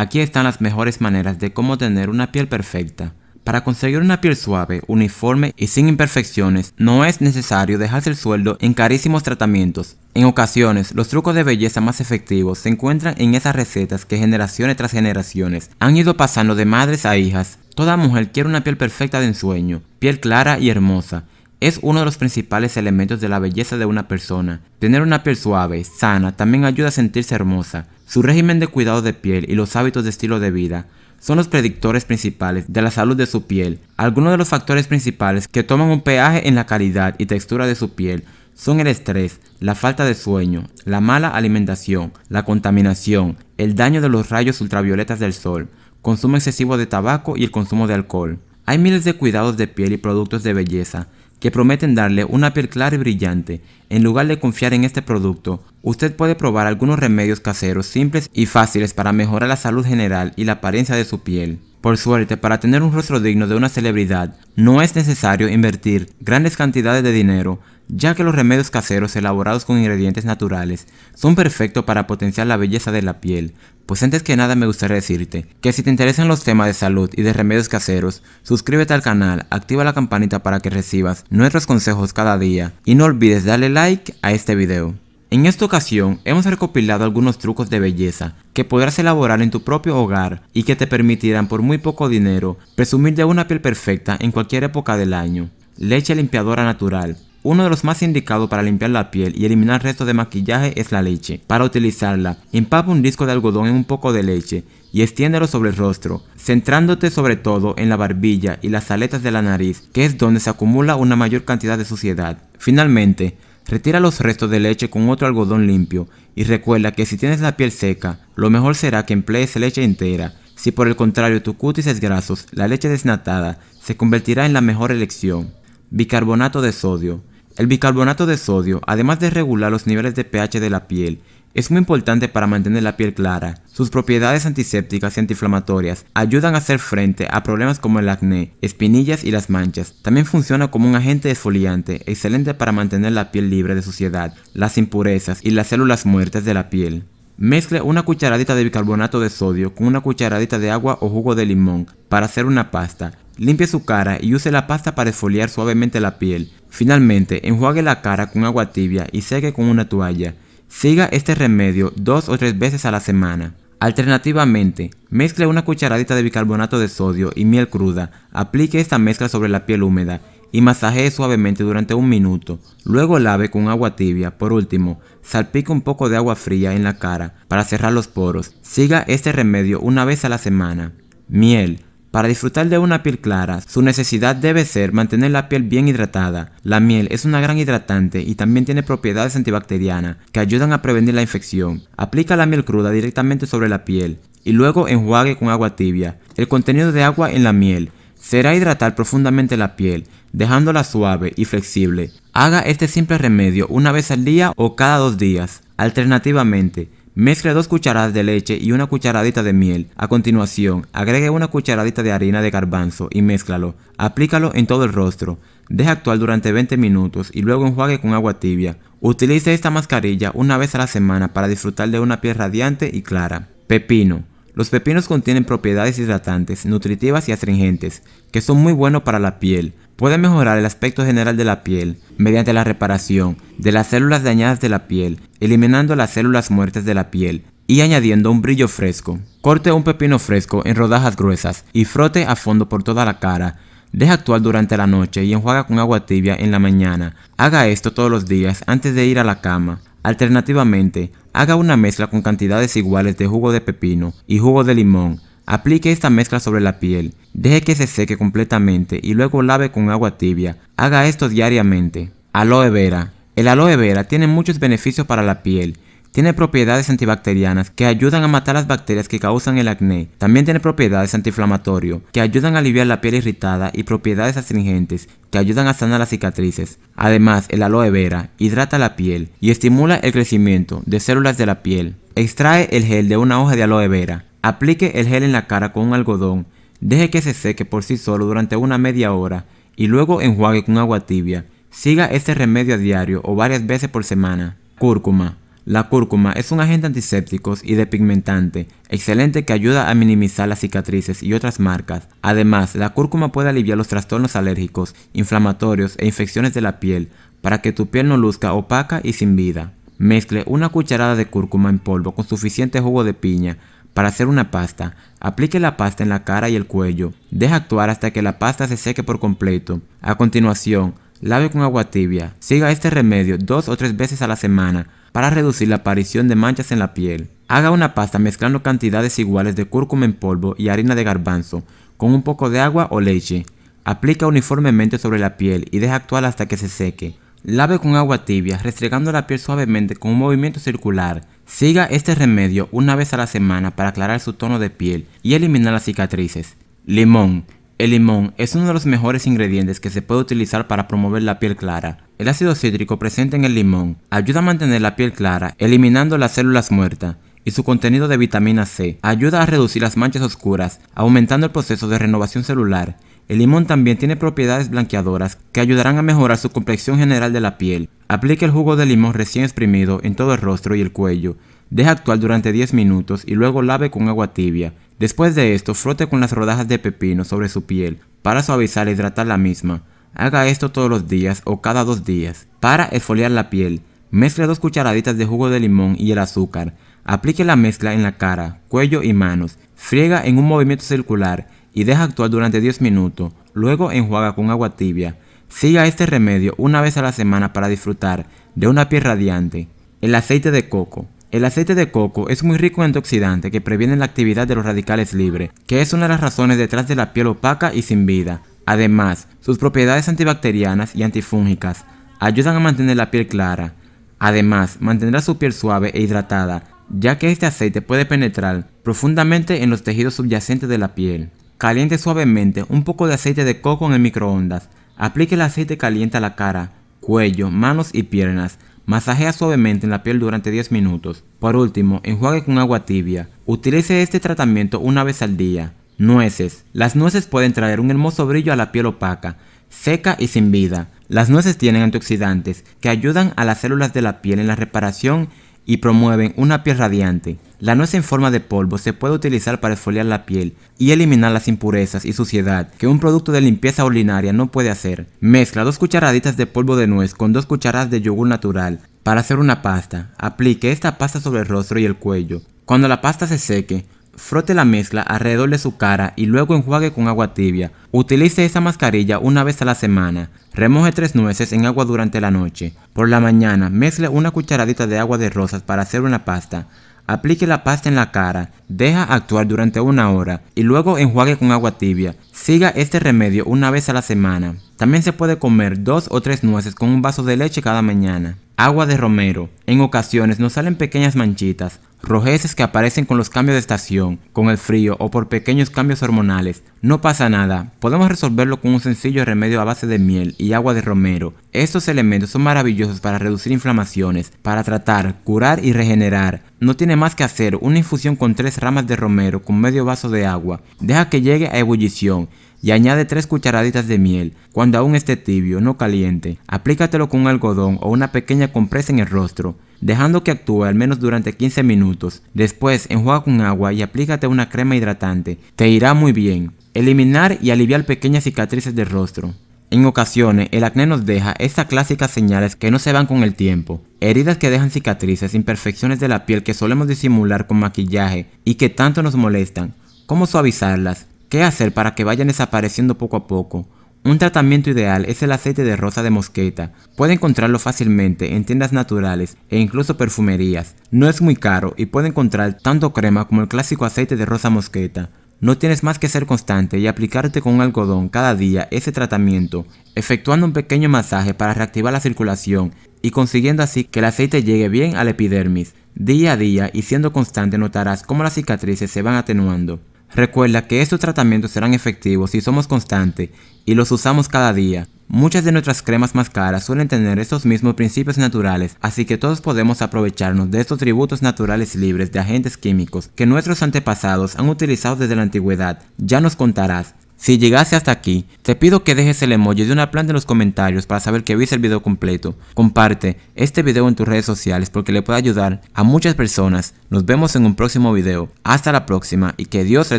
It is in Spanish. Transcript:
Aquí están las mejores maneras de cómo tener una piel perfecta. Para conseguir una piel suave, uniforme y sin imperfecciones, no es necesario dejarse el sueldo en carísimos tratamientos. En ocasiones, los trucos de belleza más efectivos se encuentran en esas recetas que generaciones tras generaciones han ido pasando de madres a hijas. Toda mujer quiere una piel perfecta de ensueño, piel clara y hermosa, es uno de los principales elementos de la belleza de una persona. Tener una piel suave, sana, también ayuda a sentirse hermosa. Su régimen de cuidado de piel y los hábitos de estilo de vida son los predictores principales de la salud de su piel. Algunos de los factores principales que toman un peaje en la calidad y textura de su piel son el estrés, la falta de sueño, la mala alimentación, la contaminación, el daño de los rayos ultravioletas del sol, consumo excesivo de tabaco y el consumo de alcohol. Hay miles de cuidados de piel y productos de belleza que prometen darle una piel clara y brillante. En lugar de confiar en este producto, usted puede probar algunos remedios caseros simples y fáciles para mejorar la salud general y la apariencia de su piel. Por suerte, para tener un rostro digno de una celebridad, no es necesario invertir grandes cantidades de dinero, ya que los remedios caseros elaborados con ingredientes naturales son perfectos para potenciar la belleza de la piel. Pues antes que nada me gustaría decirte que si te interesan los temas de salud y de remedios caseros, suscríbete al canal, activa la campanita para que recibas nuestros consejos cada día y no olvides darle like a este video. En esta ocasión hemos recopilado algunos trucos de belleza que podrás elaborar en tu propio hogar y que te permitirán por muy poco dinero presumir de una piel perfecta en cualquier época del año. Leche limpiadora natural, uno de los más indicados para limpiar la piel y eliminar restos de maquillaje es la leche. Para utilizarla, empapa un disco de algodón en un poco de leche y extiéndelo sobre el rostro, centrándote sobre todo en la barbilla y las aletas de la nariz, que es donde se acumula una mayor cantidad de suciedad. Finalmente, Retira los restos de leche con otro algodón limpio y recuerda que si tienes la piel seca, lo mejor será que emplees leche entera. Si por el contrario tu cutis es grasos, la leche desnatada se convertirá en la mejor elección. Bicarbonato de sodio. El bicarbonato de sodio, además de regular los niveles de pH de la piel es muy importante para mantener la piel clara. Sus propiedades antisépticas y antiinflamatorias ayudan a hacer frente a problemas como el acné, espinillas y las manchas. También funciona como un agente exfoliante, excelente para mantener la piel libre de suciedad, las impurezas y las células muertas de la piel. Mezcle una cucharadita de bicarbonato de sodio con una cucharadita de agua o jugo de limón para hacer una pasta. Limpie su cara y use la pasta para esfoliar suavemente la piel. Finalmente, enjuague la cara con agua tibia y seque con una toalla. Siga este remedio dos o tres veces a la semana. Alternativamente, mezcle una cucharadita de bicarbonato de sodio y miel cruda, aplique esta mezcla sobre la piel húmeda y masajee suavemente durante un minuto. Luego lave con agua tibia. Por último, salpique un poco de agua fría en la cara para cerrar los poros. Siga este remedio una vez a la semana. Miel. Para disfrutar de una piel clara, su necesidad debe ser mantener la piel bien hidratada. La miel es una gran hidratante y también tiene propiedades antibacterianas que ayudan a prevenir la infección. Aplica la miel cruda directamente sobre la piel y luego enjuague con agua tibia. El contenido de agua en la miel será hidratar profundamente la piel, dejándola suave y flexible. Haga este simple remedio una vez al día o cada dos días, alternativamente. Mezcle dos cucharadas de leche y una cucharadita de miel. A continuación, agregue una cucharadita de harina de garbanzo y mézclalo. Aplícalo en todo el rostro. Deja actuar durante 20 minutos y luego enjuague con agua tibia. Utilice esta mascarilla una vez a la semana para disfrutar de una piel radiante y clara. Pepino. Los pepinos contienen propiedades hidratantes, nutritivas y astringentes, que son muy buenos para la piel. Pueden mejorar el aspecto general de la piel mediante la reparación de las células dañadas de la piel, eliminando las células muertas de la piel y añadiendo un brillo fresco. Corte un pepino fresco en rodajas gruesas y frote a fondo por toda la cara. Deja actuar durante la noche y enjuaga con agua tibia en la mañana. Haga esto todos los días antes de ir a la cama. Alternativamente, Haga una mezcla con cantidades iguales de jugo de pepino y jugo de limón. Aplique esta mezcla sobre la piel, deje que se seque completamente y luego lave con agua tibia. Haga esto diariamente. Aloe vera. El aloe vera tiene muchos beneficios para la piel tiene propiedades antibacterianas que ayudan a matar las bacterias que causan el acné. También tiene propiedades antiinflamatorias que ayudan a aliviar la piel irritada y propiedades astringentes que ayudan a sanar las cicatrices. Además, el aloe vera hidrata la piel y estimula el crecimiento de células de la piel. Extrae el gel de una hoja de aloe vera. Aplique el gel en la cara con un algodón. Deje que se seque por sí solo durante una media hora y luego enjuague con agua tibia. Siga este remedio a diario o varias veces por semana. Cúrcuma. La cúrcuma es un agente antiséptico y depigmentante, excelente que ayuda a minimizar las cicatrices y otras marcas. Además, la cúrcuma puede aliviar los trastornos alérgicos, inflamatorios e infecciones de la piel, para que tu piel no luzca opaca y sin vida. Mezcle una cucharada de cúrcuma en polvo con suficiente jugo de piña para hacer una pasta. Aplique la pasta en la cara y el cuello. Deja actuar hasta que la pasta se seque por completo. A continuación, lave con agua tibia. Siga este remedio dos o tres veces a la semana para reducir la aparición de manchas en la piel. Haga una pasta mezclando cantidades iguales de cúrcuma en polvo y harina de garbanzo con un poco de agua o leche. Aplica uniformemente sobre la piel y deja actuar hasta que se seque. Lave con agua tibia, restregando la piel suavemente con un movimiento circular. Siga este remedio una vez a la semana para aclarar su tono de piel y eliminar las cicatrices. Limón. El limón es uno de los mejores ingredientes que se puede utilizar para promover la piel clara. El ácido cítrico presente en el limón ayuda a mantener la piel clara, eliminando las células muertas y su contenido de vitamina C ayuda a reducir las manchas oscuras, aumentando el proceso de renovación celular. El limón también tiene propiedades blanqueadoras que ayudarán a mejorar su complexión general de la piel. Aplique el jugo de limón recién exprimido en todo el rostro y el cuello. Deja actuar durante 10 minutos y luego lave con agua tibia. Después de esto, frote con las rodajas de pepino sobre su piel para suavizar e hidratar la misma. Haga esto todos los días o cada dos días. Para esfoliar la piel, mezcle dos cucharaditas de jugo de limón y el azúcar. Aplique la mezcla en la cara, cuello y manos. Friega en un movimiento circular y deja actuar durante 10 minutos. Luego enjuaga con agua tibia. Siga este remedio una vez a la semana para disfrutar de una piel radiante. El aceite de coco. El aceite de coco es muy rico en antioxidantes que previenen la actividad de los radicales libres, que es una de las razones detrás de la piel opaca y sin vida. Además, sus propiedades antibacterianas y antifúngicas ayudan a mantener la piel clara. Además, mantendrá su piel suave e hidratada, ya que este aceite puede penetrar profundamente en los tejidos subyacentes de la piel. Caliente suavemente un poco de aceite de coco en el microondas. Aplique el aceite caliente a la cara, cuello, manos y piernas Masajea suavemente en la piel durante 10 minutos. Por último, enjuague con agua tibia. Utilice este tratamiento una vez al día. Nueces. Las nueces pueden traer un hermoso brillo a la piel opaca, seca y sin vida. Las nueces tienen antioxidantes que ayudan a las células de la piel en la reparación y promueven una piel radiante. La nuez en forma de polvo se puede utilizar para exfoliar la piel y eliminar las impurezas y suciedad que un producto de limpieza ordinaria no puede hacer. Mezcla dos cucharaditas de polvo de nuez con dos cucharadas de yogur natural para hacer una pasta. Aplique esta pasta sobre el rostro y el cuello. Cuando la pasta se seque, Frote la mezcla alrededor de su cara y luego enjuague con agua tibia. Utilice esa mascarilla una vez a la semana. Remoje tres nueces en agua durante la noche. Por la mañana, mezcle una cucharadita de agua de rosas para hacer una pasta. Aplique la pasta en la cara, deja actuar durante una hora y luego enjuague con agua tibia. Siga este remedio una vez a la semana. También se puede comer dos o tres nueces con un vaso de leche cada mañana. Agua de romero. En ocasiones nos salen pequeñas manchitas rojeces que aparecen con los cambios de estación, con el frío o por pequeños cambios hormonales. No pasa nada, podemos resolverlo con un sencillo remedio a base de miel y agua de romero. Estos elementos son maravillosos para reducir inflamaciones, para tratar, curar y regenerar. No tiene más que hacer una infusión con tres ramas de romero con medio vaso de agua. Deja que llegue a ebullición y añade 3 cucharaditas de miel cuando aún esté tibio, no caliente. Aplícatelo con un algodón o una pequeña compresa en el rostro dejando que actúe al menos durante 15 minutos. Después, enjuaga con agua y aplícate una crema hidratante. Te irá muy bien. Eliminar y aliviar pequeñas cicatrices del rostro. En ocasiones, el acné nos deja estas clásicas señales que no se van con el tiempo, heridas que dejan cicatrices, imperfecciones de la piel que solemos disimular con maquillaje y que tanto nos molestan. ¿Cómo suavizarlas? ¿Qué hacer para que vayan desapareciendo poco a poco? Un tratamiento ideal es el aceite de rosa de mosqueta. Puede encontrarlo fácilmente en tiendas naturales e incluso perfumerías. No es muy caro y puede encontrar tanto crema como el clásico aceite de rosa mosqueta. No tienes más que ser constante y aplicarte con un algodón cada día ese tratamiento, efectuando un pequeño masaje para reactivar la circulación y consiguiendo así que el aceite llegue bien al epidermis. Día a día y siendo constante notarás cómo las cicatrices se van atenuando. Recuerda que estos tratamientos serán efectivos si somos constantes y los usamos cada día. Muchas de nuestras cremas más caras suelen tener estos mismos principios naturales, así que todos podemos aprovecharnos de estos tributos naturales libres de agentes químicos que nuestros antepasados han utilizado desde la antigüedad. Ya nos contarás. Si llegaste hasta aquí, te pido que dejes el emoji de una planta en los comentarios para saber que viste el video completo. Comparte este video en tus redes sociales porque le puede ayudar a muchas personas. Nos vemos en un próximo video. Hasta la próxima y que Dios les